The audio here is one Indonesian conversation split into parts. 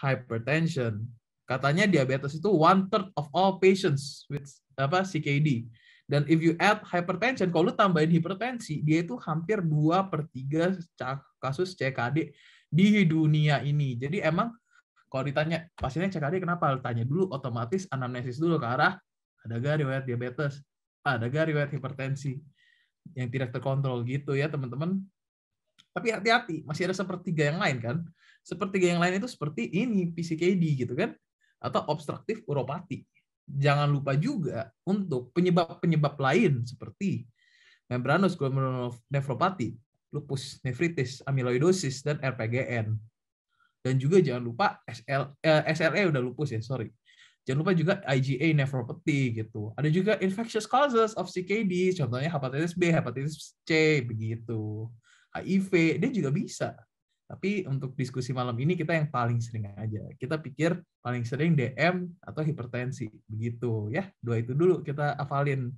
hypertension. Katanya diabetes itu one third of all patients with apa CKD. Dan if you add hypertension, kalau lu tambahin hipertensi, dia itu hampir 2 per 3 kasus CKD di dunia ini. Jadi emang kalau ditanya pasiennya CKD kenapa? Tanya dulu otomatis anamnesis dulu ke arah ada gak riwayat diabetes? Ada gak riwayat hipertensi yang tidak terkontrol gitu ya teman-teman. Tapi hati-hati, masih ada sepertiga yang lain kan. Sepertiga yang lain itu seperti ini, PCKD gitu kan. Atau obstruktif uropati. Jangan lupa juga untuk penyebab-penyebab lain seperti membranus glomerulonefropati, lupus nefritis, amyloidosis dan RPGN. Dan juga jangan lupa SL, eh, SLE udah lupus ya, sorry. Jangan lupa juga IgA nephropathy gitu. Ada juga infectious causes of CKD, contohnya hepatitis B, hepatitis C begitu. HIV, dia juga bisa. Tapi untuk diskusi malam ini kita yang paling sering aja. Kita pikir paling sering DM atau hipertensi. Begitu ya. Dua itu dulu kita hafalin.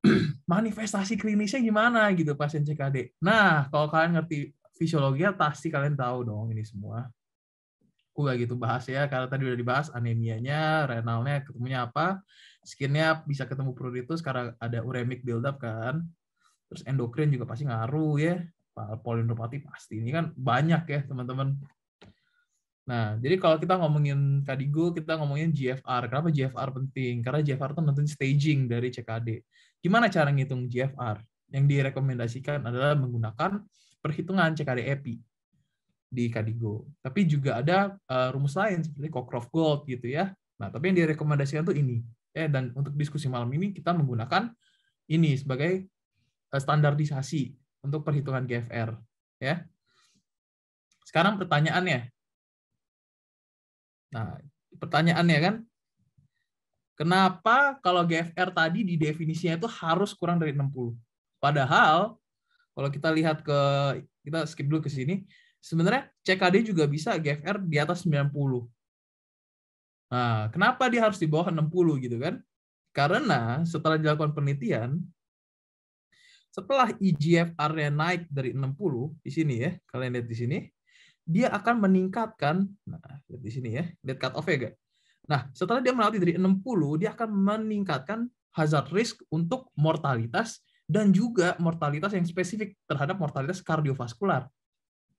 Manifestasi klinisnya gimana gitu pasien CKD. Nah, kalau kalian ngerti fisiologi ya, pasti kalian tahu dong ini semua. Aku gak gitu bahas ya, karena tadi udah dibahas anemianya, renalnya ketemunya apa, skinnya bisa ketemu pruritus karena ada uremic buildup kan terus endokrin juga pasti ngaruh ya polinopati pasti ini kan banyak ya teman-teman nah jadi kalau kita ngomongin kadigo kita ngomongin GFR kenapa GFR penting karena GFR itu nonton staging dari CKD gimana cara ngitung GFR yang direkomendasikan adalah menggunakan perhitungan CKD EPI di Kadigo. Tapi juga ada uh, rumus lain seperti Cockcroft Gold gitu ya. Nah, tapi yang direkomendasikan tuh ini. Eh dan untuk diskusi malam ini kita menggunakan ini sebagai Eh, standarisasi untuk perhitungan GFR, ya. Sekarang pertanyaannya. Nah, pertanyaannya kan kenapa kalau GFR tadi di definisinya itu harus kurang dari 60? Padahal kalau kita lihat ke kita skip dulu ke sini, sebenarnya CKD juga bisa GFR di atas 90. Nah, kenapa dia harus di bawah 60 gitu kan? Karena setelah dilakukan penelitian, setelah EGFR-nya naik dari 60 di sini ya, kalian lihat di sini, dia akan meningkatkan, nah lihat di sini ya, lihat cut off ya, gak? Nah, setelah dia melalui dari 60, dia akan meningkatkan hazard risk untuk mortalitas dan juga mortalitas yang spesifik terhadap mortalitas kardiovaskular.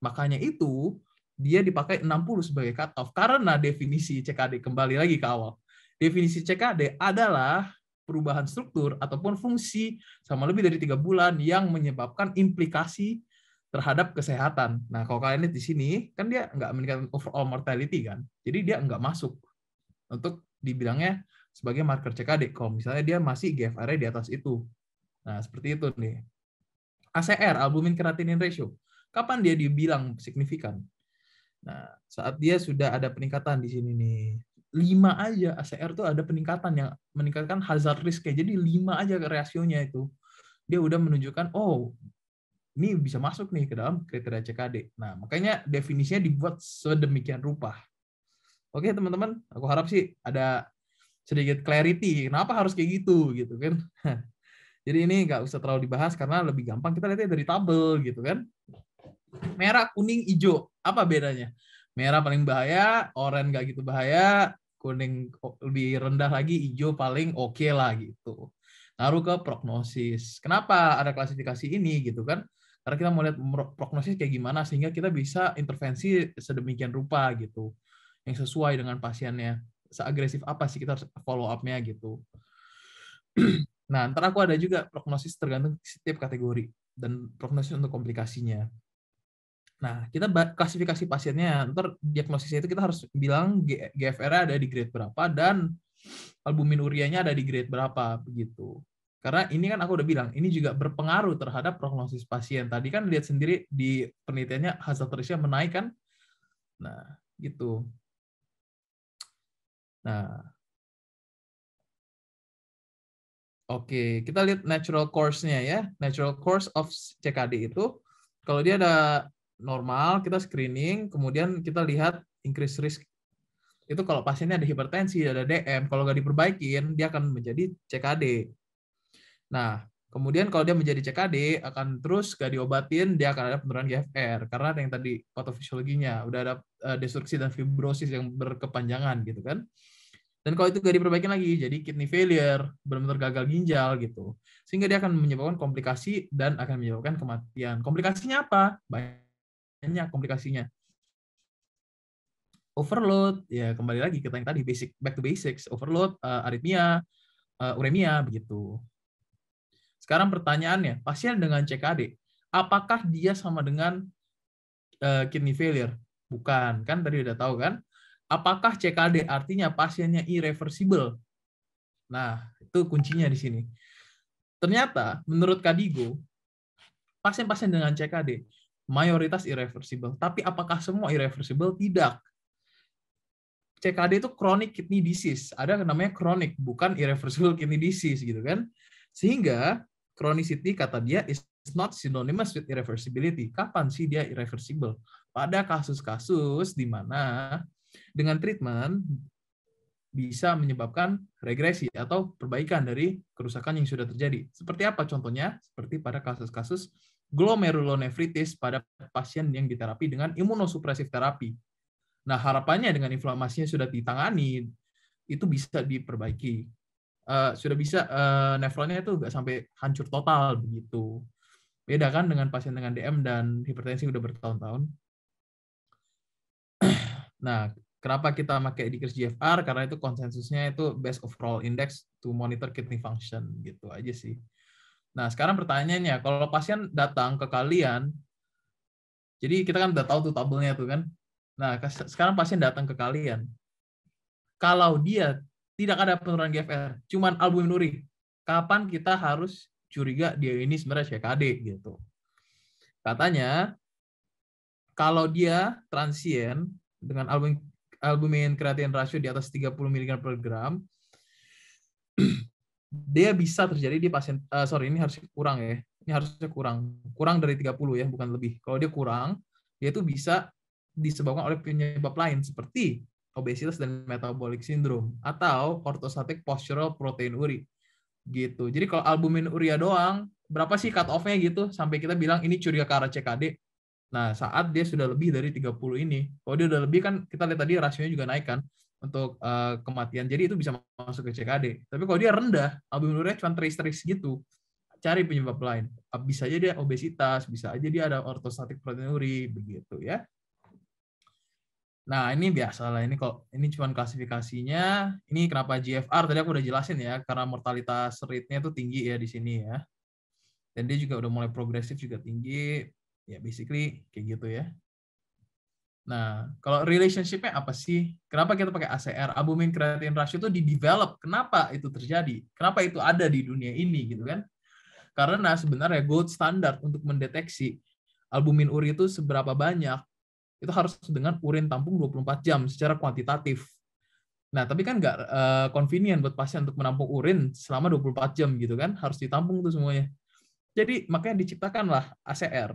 Makanya itu dia dipakai 60 sebagai cut off karena definisi CKD kembali lagi ke awal. Definisi CKD adalah perubahan struktur ataupun fungsi sama lebih dari tiga bulan yang menyebabkan implikasi terhadap kesehatan. Nah, kalau kalian lihat di sini, kan dia nggak meningkatkan overall mortality kan. Jadi dia nggak masuk untuk dibilangnya sebagai marker CKD. Kalau misalnya dia masih gfr di atas itu. Nah, seperti itu nih. ACR, albumin keratinin ratio. Kapan dia dibilang signifikan? Nah, saat dia sudah ada peningkatan di sini nih lima aja ACR tuh ada peningkatan yang meningkatkan hazard risk-nya. Jadi lima aja rasionya itu. Dia udah menunjukkan, oh ini bisa masuk nih ke dalam kriteria CKD. Nah, makanya definisinya dibuat sedemikian rupa. Oke, teman-teman, aku harap sih ada sedikit clarity. Kenapa harus kayak gitu gitu kan? Jadi ini nggak usah terlalu dibahas karena lebih gampang kita lihatnya dari tabel gitu kan. Merah, kuning, hijau, apa bedanya? Merah paling bahaya, oranye nggak gitu bahaya, kuning oh, lebih rendah lagi, hijau paling oke okay lah gitu. ngaruh ke prognosis. Kenapa ada klasifikasi ini gitu kan? Karena kita mau lihat prognosis kayak gimana sehingga kita bisa intervensi sedemikian rupa gitu yang sesuai dengan pasiennya. Seagresif apa sih kita follow up-nya gitu. nah, ntar aku ada juga prognosis tergantung setiap kategori dan prognosis untuk komplikasinya. Nah, kita klasifikasi pasiennya, ntar diagnosisnya itu kita harus bilang GFR nya ada di grade berapa dan albumin urianya ada di grade berapa begitu. Karena ini kan aku udah bilang, ini juga berpengaruh terhadap prognosis pasien. Tadi kan lihat sendiri di penelitiannya hazard ratio menaik kan? Nah, gitu. Nah, Oke, kita lihat natural course-nya ya. Natural course of CKD itu, kalau dia ada normal, kita screening, kemudian kita lihat increase risk itu kalau pasiennya ada hipertensi, ada DM, kalau nggak diperbaikin, dia akan menjadi CKD. Nah, kemudian kalau dia menjadi CKD, akan terus nggak diobatin, dia akan ada penurunan GFR, karena yang tadi patofisiologinya, udah ada eh, destruksi dan fibrosis yang berkepanjangan gitu kan. Dan kalau itu gak diperbaiki lagi, jadi kidney failure, benar-benar gagal ginjal gitu. Sehingga dia akan menyebabkan komplikasi dan akan menyebabkan kematian. Komplikasinya apa? Banyak banyak komplikasinya overload ya kembali lagi ke yang tadi basic back to basics overload uh, eh, aritmia uh, eh, uremia begitu sekarang pertanyaannya pasien dengan CKD apakah dia sama dengan uh, kidney failure bukan kan tadi udah tahu kan apakah CKD artinya pasiennya irreversible nah itu kuncinya di sini ternyata menurut Kadigo pasien-pasien dengan CKD mayoritas irreversible. Tapi apakah semua irreversible? Tidak. CKD itu chronic kidney disease. Ada namanya chronic, bukan irreversible kidney disease gitu kan. Sehingga chronicity kata dia is not synonymous with irreversibility. Kapan sih dia irreversible? Pada kasus-kasus di mana dengan treatment bisa menyebabkan regresi atau perbaikan dari kerusakan yang sudah terjadi. Seperti apa contohnya? Seperti pada kasus-kasus glomerulonefritis pada pasien yang diterapi dengan imunosupresif terapi. Nah, harapannya dengan inflamasinya sudah ditangani, itu bisa diperbaiki. Uh, sudah bisa uh, eh, nefronnya itu nggak sampai hancur total begitu. Beda kan dengan pasien dengan DM dan hipertensi udah bertahun-tahun. nah, kenapa kita pakai Dikers GFR? Karena itu konsensusnya itu best overall index to monitor kidney function gitu aja sih. Nah, sekarang pertanyaannya, kalau pasien datang ke kalian, jadi kita kan udah tahu tuh tabelnya tuh kan. Nah, sekarang pasien datang ke kalian. Kalau dia tidak ada penurunan GFR, cuman albuminuri, kapan kita harus curiga dia ini sebenarnya CKD gitu. Katanya kalau dia transien dengan albumin albumin kreatin rasio di atas 30 mg per gram dia bisa terjadi di pasien uh, sorry ini harus kurang ya ini harusnya kurang kurang dari 30 ya bukan lebih kalau dia kurang dia itu bisa disebabkan oleh penyebab lain seperti obesitas dan metabolic syndrome atau orthostatic postural uri gitu jadi kalau albumin uria doang berapa sih cut offnya gitu sampai kita bilang ini curiga ke arah CKD nah saat dia sudah lebih dari 30 ini kalau dia udah lebih kan kita lihat tadi rasionya juga naik kan untuk uh, kematian. Jadi itu bisa masuk ke CKD. Tapi kalau dia rendah, albuminuria cuma trace-trace gitu, cari penyebab lain. Ah, bisa aja dia obesitas, bisa aja dia ada ortostatik proteinuri, begitu ya. Nah, ini biasa lah. Ini kok ini cuma klasifikasinya. Ini kenapa GFR tadi aku udah jelasin ya, karena mortalitas rate-nya itu tinggi ya di sini ya. Dan dia juga udah mulai progresif juga tinggi. Ya basically kayak gitu ya. Nah, kalau relationship-nya apa sih? Kenapa kita pakai ACR? Albumin creatine ratio itu di-develop. Kenapa itu terjadi? Kenapa itu ada di dunia ini gitu kan? Karena sebenarnya gold standard untuk mendeteksi albumin uri itu seberapa banyak itu harus dengan urin tampung 24 jam secara kuantitatif. Nah, tapi kan nggak uh, convenient buat pasien untuk menampung urin selama 24 jam gitu kan, harus ditampung tuh semuanya. Jadi makanya diciptakanlah ACR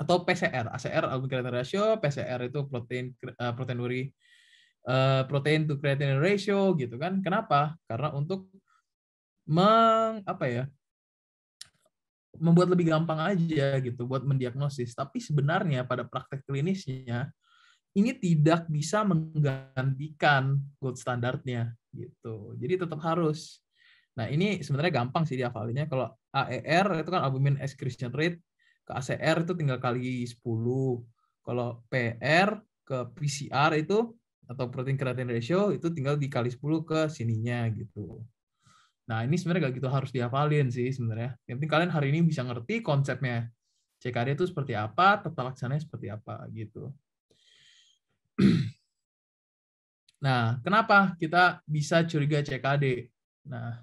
atau PCR, ACR album creatinine ratio, PCR itu protein eh, proteinuri eh, protein to creatinine ratio gitu kan. Kenapa? Karena untuk meng apa ya? membuat lebih gampang aja gitu buat mendiagnosis. Tapi sebenarnya pada praktek klinisnya ini tidak bisa menggantikan gold standarnya gitu. Jadi tetap harus. Nah, ini sebenarnya gampang sih dihafalinnya kalau AER itu kan albumin excretion rate ke ACR itu tinggal kali 10. Kalau PR ke PCR itu atau protein keratin ratio itu tinggal dikali 10 ke sininya gitu. Nah, ini sebenarnya gak gitu harus dihafalin sih sebenarnya. Yang penting kalian hari ini bisa ngerti konsepnya. CKD itu seperti apa, tata laksananya seperti apa gitu. Nah, kenapa kita bisa curiga CKD? Nah,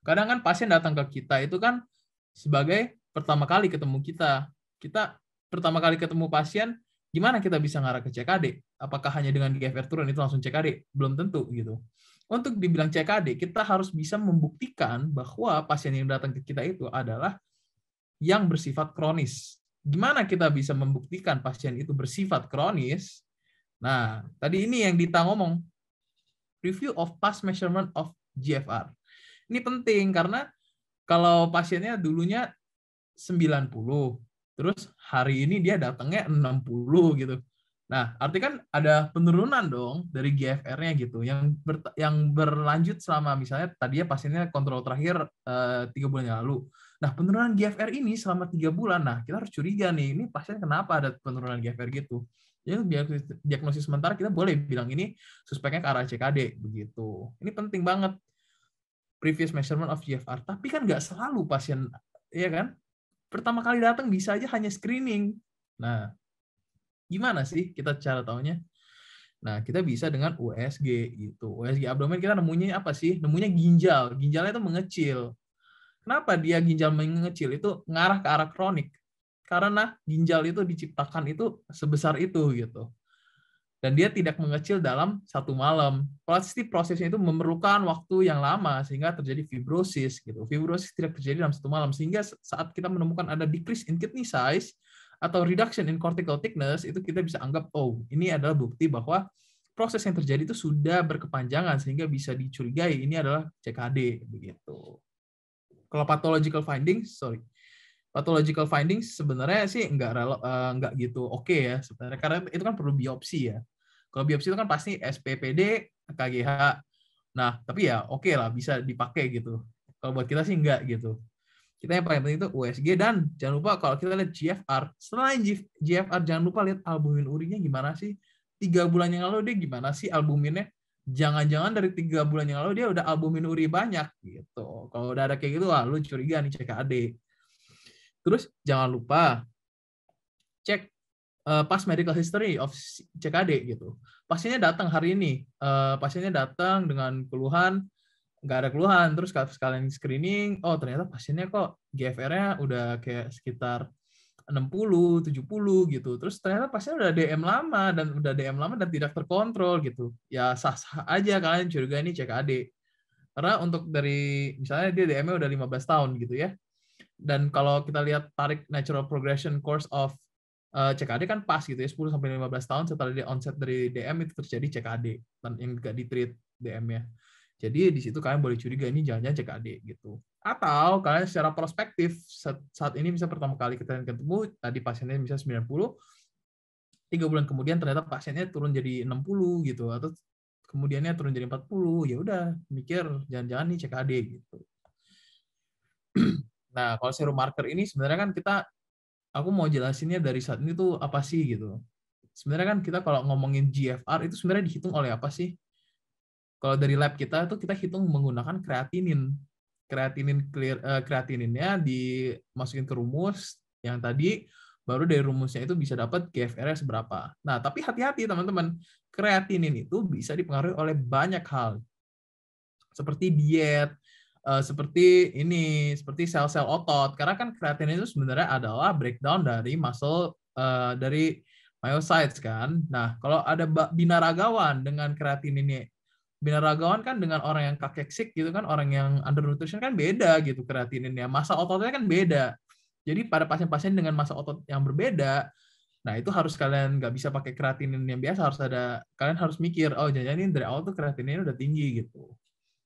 kadang kan pasien datang ke kita itu kan sebagai pertama kali ketemu kita, kita pertama kali ketemu pasien, gimana kita bisa ngarah ke CKD? Apakah hanya dengan GFR turun itu langsung CKD? Belum tentu gitu. Untuk dibilang CKD, kita harus bisa membuktikan bahwa pasien yang datang ke kita itu adalah yang bersifat kronis. Gimana kita bisa membuktikan pasien itu bersifat kronis? Nah, tadi ini yang Dita ngomong, review of past measurement of GFR. Ini penting karena kalau pasiennya dulunya 90. Terus hari ini dia datangnya 60 gitu. Nah, arti kan ada penurunan dong dari GFR-nya gitu yang ber, yang berlanjut selama misalnya tadi ya pasiennya kontrol terakhir eh, tiga uh, bulan yang lalu. Nah, penurunan GFR ini selama tiga bulan. Nah, kita harus curiga nih, ini pasien kenapa ada penurunan GFR gitu. Jadi diagnosis, diagnosis sementara kita boleh bilang ini suspeknya ke arah CKD begitu. Ini penting banget previous measurement of GFR. Tapi kan nggak selalu pasien, ya kan? pertama kali datang bisa aja hanya screening. Nah, gimana sih kita cara taunya? Nah, kita bisa dengan USG gitu. USG abdomen kita nemunya apa sih? Nemunya ginjal. Ginjalnya itu mengecil. Kenapa dia ginjal mengecil itu ngarah ke arah kronik? Karena ginjal itu diciptakan itu sebesar itu gitu dan dia tidak mengecil dalam satu malam. Pasti prosesnya itu memerlukan waktu yang lama sehingga terjadi fibrosis gitu. Fibrosis tidak terjadi dalam satu malam sehingga saat kita menemukan ada decrease in kidney size atau reduction in cortical thickness itu kita bisa anggap oh ini adalah bukti bahwa proses yang terjadi itu sudah berkepanjangan sehingga bisa dicurigai ini adalah CKD begitu. Kalau pathological findings, sorry, pathological findings sebenarnya sih nggak eh, nggak gitu oke okay ya sebenarnya karena itu kan perlu biopsi ya kalau biopsi itu kan pasti SPPD, KGH. Nah, tapi ya oke okay lah bisa dipakai gitu. Kalau buat kita sih enggak gitu. Kita yang paling penting itu USG dan jangan lupa kalau kita lihat GFR, selain GFR jangan lupa lihat albumin urinnya gimana sih. Tiga bulan yang lalu dia gimana sih albuminnya? Jangan-jangan dari tiga bulan yang lalu dia udah albumin uri banyak gitu. Kalau udah ada kayak gitu, wah lu curiga nih CKD. Terus jangan lupa cek uh, eh, past medical history of CKD gitu. Pasiennya datang hari ini, uh, pasiennya datang dengan keluhan, nggak ada keluhan, terus sekalian screening, oh ternyata pasiennya kok GFR-nya udah kayak sekitar 60, 70 gitu. Terus ternyata pasien udah DM lama dan udah DM lama dan tidak terkontrol gitu. Ya sah-sah aja kalian curiga ini CKD. Karena untuk dari misalnya dia DM-nya udah 15 tahun gitu ya. Dan kalau kita lihat tarik natural progression course of Eh, CKD kan pas gitu ya 10 sampai 15 tahun setelah dia onset dari DM itu terjadi CKD dan yang enggak ditreat DM ya. Jadi di situ kalian boleh curiga ini jangan-jangan CKD gitu. Atau kalian secara prospektif saat, ini bisa pertama kali kita ketemu tadi pasiennya bisa 90 tiga bulan kemudian ternyata pasiennya turun jadi 60 gitu atau kemudiannya turun jadi 40 ya udah mikir jangan-jangan nih CKD gitu. Nah, kalau serum marker ini sebenarnya kan kita aku mau jelasinnya dari saat ini tuh apa sih gitu. Sebenarnya kan kita kalau ngomongin GFR itu sebenarnya dihitung oleh apa sih? Kalau dari lab kita tuh kita hitung menggunakan kreatinin. Kreatinin clear, uh, kreatininnya dimasukin ke rumus yang tadi baru dari rumusnya itu bisa dapat GFR-nya seberapa. Nah, tapi hati-hati teman-teman. Kreatinin itu bisa dipengaruhi oleh banyak hal. Seperti diet, Eh, seperti ini, seperti sel-sel otot. Karena kan kreatin itu sebenarnya adalah breakdown dari muscle uh, dari myocytes kan. Nah, kalau ada binaragawan dengan kreatin ini binaragawan kan dengan orang yang kakeksik gitu kan, orang yang undernutrition kan beda gitu kreatininnya. Masa ototnya kan beda. Jadi pada pasien-pasien dengan masa otot yang berbeda, nah itu harus kalian nggak bisa pakai kreatinin yang biasa, harus ada kalian harus mikir, oh jangan-jangan ini dari awal tuh kreatininnya udah tinggi gitu.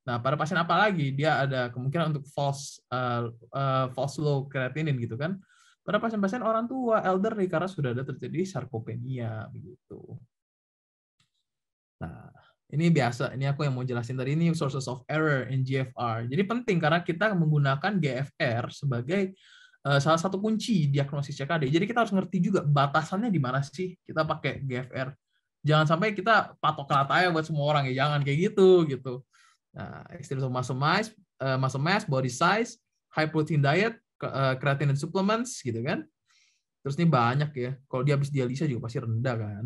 Nah, pada pasien apa lagi dia ada kemungkinan untuk false uh, uh, false low creatinine gitu kan. Pada pasien-pasien orang tua, elderly karena sudah ada terjadi sarkopenia begitu. Nah, ini biasa, ini aku yang mau jelasin tadi ini sources of error in GFR. Jadi penting karena kita menggunakan GFR sebagai eh, salah satu kunci diagnosis CKD. Jadi kita harus ngerti juga batasannya di mana sih kita pakai GFR. Jangan sampai kita patok rata ya buat semua orang ya, jangan kayak gitu gitu. Nah, extreme muscle mass, uh, muscle mass, body size, high protein diet, uh, creatine and supplements gitu kan. Terus ini banyak ya. Kalau dia habis dialisa juga pasti rendah kan.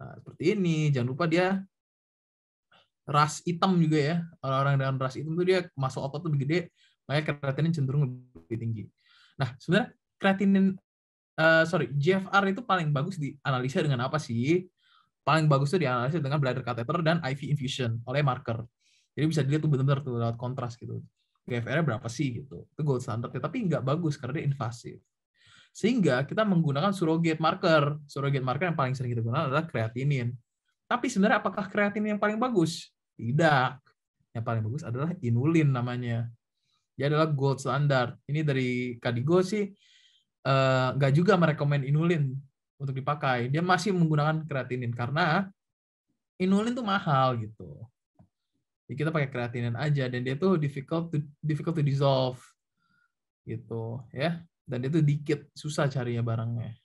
Nah, seperti ini. Jangan lupa dia ras hitam juga ya. Orang-orang dengan ras hitam itu dia masuk otot lebih gede, makanya kreatinin cenderung lebih tinggi. Nah, sebenarnya kreatinin uh, eh, sorry, GFR itu paling bagus dianalisa dengan apa sih? Paling bagus itu dianalisa dengan bladder catheter dan IV infusion oleh marker. Jadi bisa dilihat tuh benar-benar tuh lewat kontras gitu. GFR-nya berapa sih gitu. Itu gold standard tapi nggak bagus karena dia invasif. Sehingga kita menggunakan surrogate marker. Surrogate marker yang paling sering kita gunakan adalah kreatinin. Tapi sebenarnya apakah kreatinin yang paling bagus? Tidak. Yang paling bagus adalah inulin namanya. Dia adalah gold standard. Ini dari Kadigo sih eh, nggak uh, juga merekomend inulin untuk dipakai. Dia masih menggunakan kreatinin karena inulin tuh mahal gitu ya kita pakai kreatinin aja dan dia tuh difficult to difficult to dissolve gitu ya dan itu dikit susah carinya barangnya